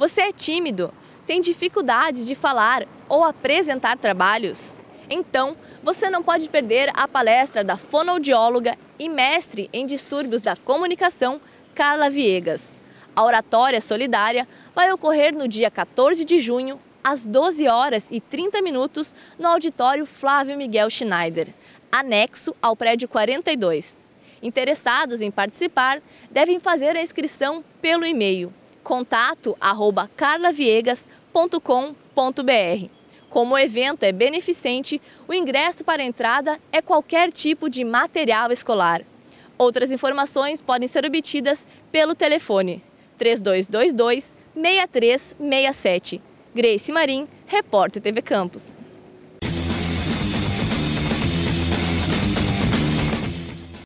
Você é tímido? Tem dificuldade de falar ou apresentar trabalhos? Então, você não pode perder a palestra da fonoaudióloga e mestre em distúrbios da comunicação, Carla Viegas. A oratória solidária vai ocorrer no dia 14 de junho, às 12 horas e 30 minutos, no auditório Flávio Miguel Schneider, anexo ao prédio 42. Interessados em participar devem fazer a inscrição pelo e-mail contato arroba carlaviegas.com.br. Como o evento é beneficente, o ingresso para a entrada é qualquer tipo de material escolar. Outras informações podem ser obtidas pelo telefone 3222 6367. Grace Marim, repórter TV Campos.